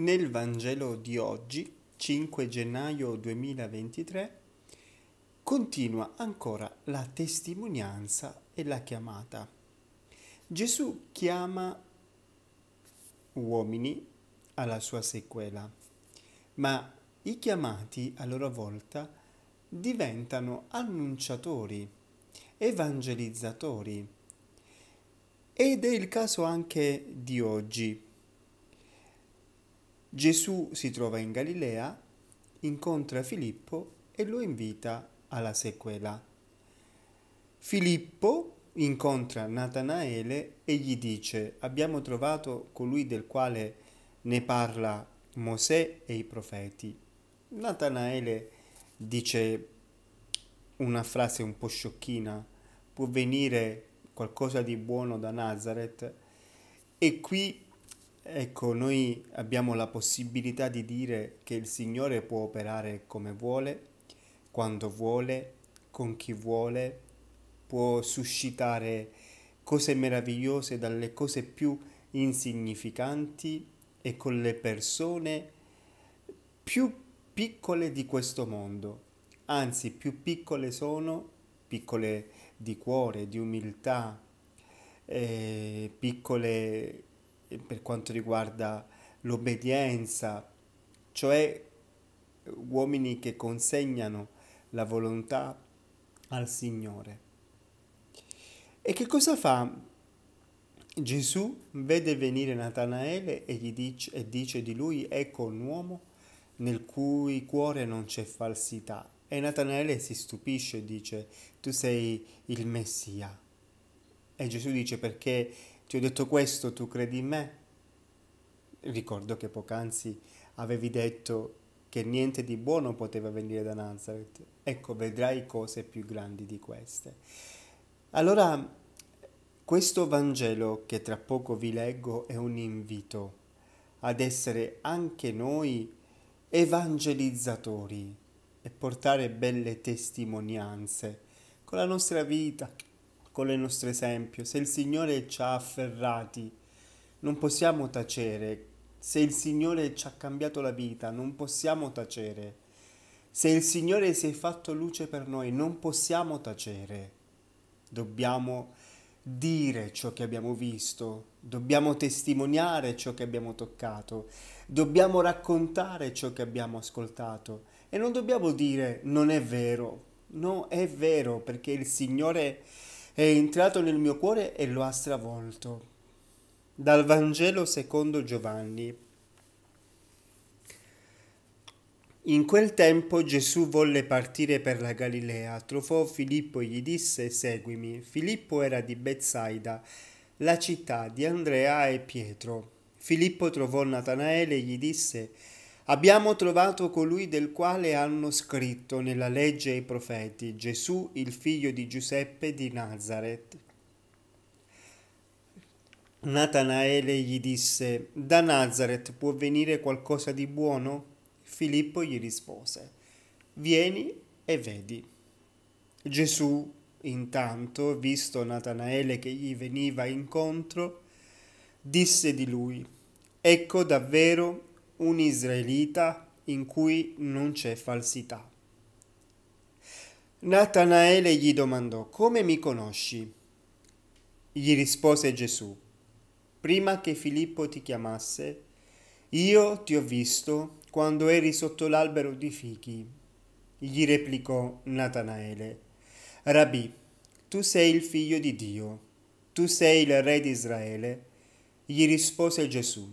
Nel Vangelo di oggi, 5 gennaio 2023, continua ancora la testimonianza e la chiamata. Gesù chiama uomini alla sua sequela, ma i chiamati a loro volta diventano annunciatori, evangelizzatori. Ed è il caso anche di oggi Gesù si trova in Galilea, incontra Filippo e lo invita alla sequela. Filippo incontra Natanaele e gli dice abbiamo trovato colui del quale ne parla Mosè e i profeti. Natanaele dice una frase un po' sciocchina, può venire qualcosa di buono da Nazareth e qui Ecco, noi abbiamo la possibilità di dire che il Signore può operare come vuole, quando vuole, con chi vuole, può suscitare cose meravigliose dalle cose più insignificanti e con le persone più piccole di questo mondo. Anzi, più piccole sono, piccole di cuore, di umiltà, eh, piccole eh, per quanto riguarda l'obbedienza, cioè eh, uomini che consegnano la volontà al Signore. E che cosa fa? Gesù vede venire Natanaele e, gli dice, e dice di lui, ecco un uomo nel cui cuore non c'è falsità. E Natanaele si stupisce e dice, tu sei il Messia. E Gesù dice perché ti ho detto questo, tu credi in me? Ricordo che poc'anzi avevi detto che niente di buono poteva venire da Nazareth. Ecco, vedrai cose più grandi di queste. Allora, questo Vangelo che tra poco vi leggo è un invito ad essere anche noi evangelizzatori e portare belle testimonianze con la nostra vita, con il nostro esempio, se il Signore ci ha afferrati, non possiamo tacere. Se il Signore ci ha cambiato la vita, non possiamo tacere. Se il Signore si è fatto luce per noi, non possiamo tacere. Dobbiamo dire ciò che abbiamo visto, dobbiamo testimoniare ciò che abbiamo toccato, dobbiamo raccontare ciò che abbiamo ascoltato e non dobbiamo dire non è vero, no è vero perché il Signore è entrato nel mio cuore e lo ha stravolto. Dal Vangelo secondo Giovanni. In quel tempo Gesù volle partire per la Galilea, trovò Filippo e gli disse seguimi. Filippo era di Bethsaida, la città di Andrea e Pietro. Filippo trovò Natanaele e gli disse Abbiamo trovato colui del quale hanno scritto nella legge i profeti, Gesù il figlio di Giuseppe di Nazareth. Natanaele gli disse, da Nazareth può venire qualcosa di buono? Filippo gli rispose, vieni e vedi. Gesù, intanto, visto Natanaele che gli veniva incontro, disse di lui, ecco davvero un israelita in cui non c'è falsità. Natanaele gli domandò, come mi conosci? Gli rispose Gesù, prima che Filippo ti chiamasse, io ti ho visto quando eri sotto l'albero di fichi. Gli replicò Natanaele, Rabbi, tu sei il figlio di Dio, tu sei il re di Israele. Gli rispose Gesù,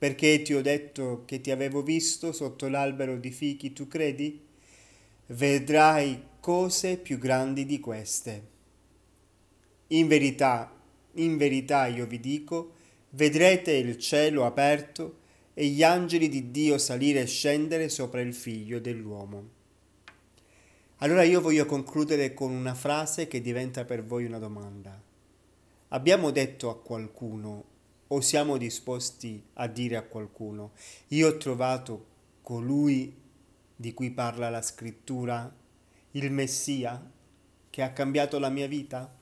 perché ti ho detto che ti avevo visto sotto l'albero di fichi, tu credi? Vedrai cose più grandi di queste. In verità, in verità io vi dico, vedrete il cielo aperto e gli angeli di Dio salire e scendere sopra il figlio dell'uomo. Allora io voglio concludere con una frase che diventa per voi una domanda. Abbiamo detto a qualcuno o siamo disposti a dire a qualcuno, io ho trovato colui di cui parla la scrittura, il Messia, che ha cambiato la mia vita?